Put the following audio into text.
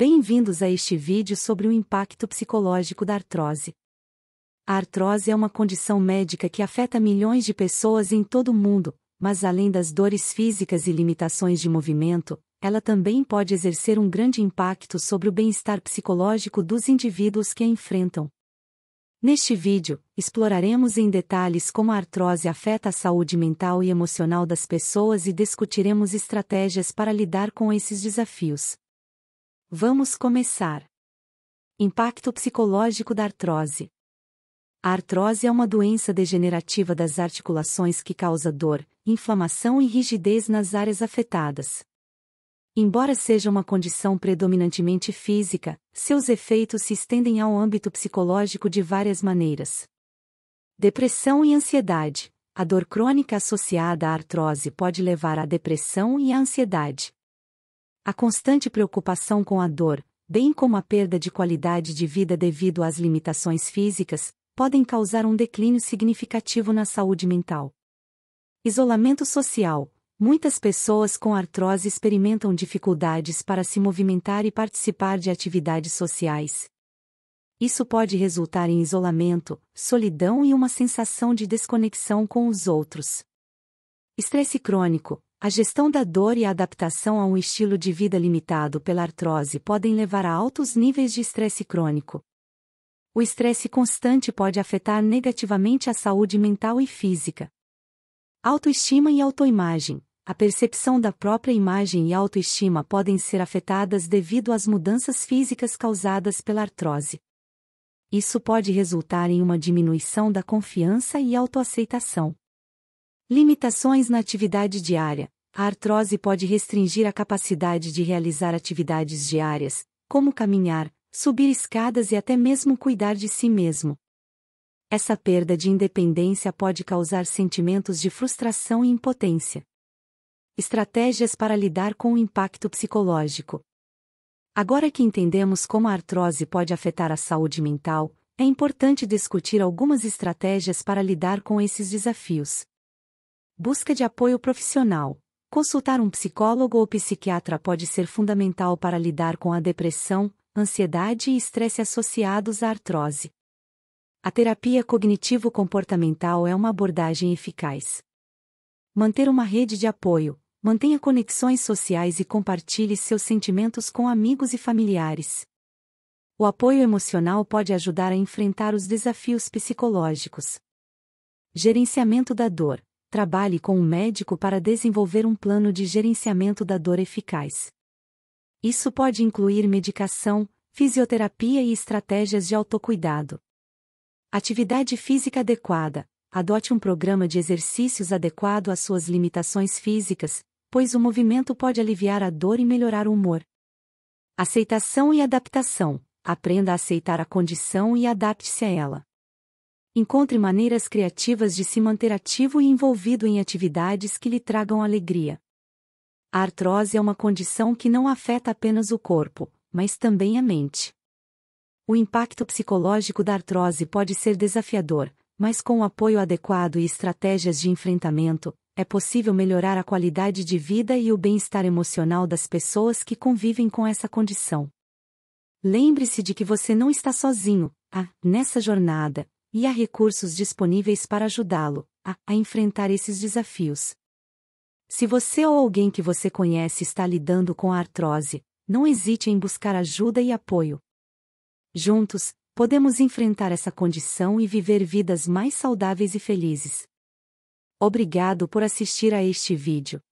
Bem-vindos a este vídeo sobre o impacto psicológico da artrose. A artrose é uma condição médica que afeta milhões de pessoas em todo o mundo, mas além das dores físicas e limitações de movimento, ela também pode exercer um grande impacto sobre o bem-estar psicológico dos indivíduos que a enfrentam. Neste vídeo, exploraremos em detalhes como a artrose afeta a saúde mental e emocional das pessoas e discutiremos estratégias para lidar com esses desafios. Vamos começar. Impacto psicológico da artrose. A artrose é uma doença degenerativa das articulações que causa dor, inflamação e rigidez nas áreas afetadas. Embora seja uma condição predominantemente física, seus efeitos se estendem ao âmbito psicológico de várias maneiras. Depressão e ansiedade. A dor crônica associada à artrose pode levar à depressão e à ansiedade. A constante preocupação com a dor, bem como a perda de qualidade de vida devido às limitações físicas, podem causar um declínio significativo na saúde mental. Isolamento social. Muitas pessoas com artrose experimentam dificuldades para se movimentar e participar de atividades sociais. Isso pode resultar em isolamento, solidão e uma sensação de desconexão com os outros. Estresse crônico. A gestão da dor e a adaptação a um estilo de vida limitado pela artrose podem levar a altos níveis de estresse crônico. O estresse constante pode afetar negativamente a saúde mental e física. Autoestima e autoimagem. A percepção da própria imagem e autoestima podem ser afetadas devido às mudanças físicas causadas pela artrose. Isso pode resultar em uma diminuição da confiança e autoaceitação. Limitações na atividade diária. A artrose pode restringir a capacidade de realizar atividades diárias, como caminhar, subir escadas e até mesmo cuidar de si mesmo. Essa perda de independência pode causar sentimentos de frustração e impotência. Estratégias para lidar com o impacto psicológico. Agora que entendemos como a artrose pode afetar a saúde mental, é importante discutir algumas estratégias para lidar com esses desafios. Busca de apoio profissional. Consultar um psicólogo ou psiquiatra pode ser fundamental para lidar com a depressão, ansiedade e estresse associados à artrose. A terapia cognitivo-comportamental é uma abordagem eficaz. Manter uma rede de apoio. Mantenha conexões sociais e compartilhe seus sentimentos com amigos e familiares. O apoio emocional pode ajudar a enfrentar os desafios psicológicos. Gerenciamento da dor. Trabalhe com um médico para desenvolver um plano de gerenciamento da dor eficaz. Isso pode incluir medicação, fisioterapia e estratégias de autocuidado. Atividade física adequada. Adote um programa de exercícios adequado às suas limitações físicas, pois o movimento pode aliviar a dor e melhorar o humor. Aceitação e adaptação. Aprenda a aceitar a condição e adapte-se a ela. Encontre maneiras criativas de se manter ativo e envolvido em atividades que lhe tragam alegria. A artrose é uma condição que não afeta apenas o corpo, mas também a mente. O impacto psicológico da artrose pode ser desafiador, mas com o apoio adequado e estratégias de enfrentamento, é possível melhorar a qualidade de vida e o bem-estar emocional das pessoas que convivem com essa condição. Lembre-se de que você não está sozinho, ah, nessa jornada, e há recursos disponíveis para ajudá-lo a, a enfrentar esses desafios. Se você ou alguém que você conhece está lidando com a artrose, não hesite em buscar ajuda e apoio. Juntos, podemos enfrentar essa condição e viver vidas mais saudáveis e felizes. Obrigado por assistir a este vídeo.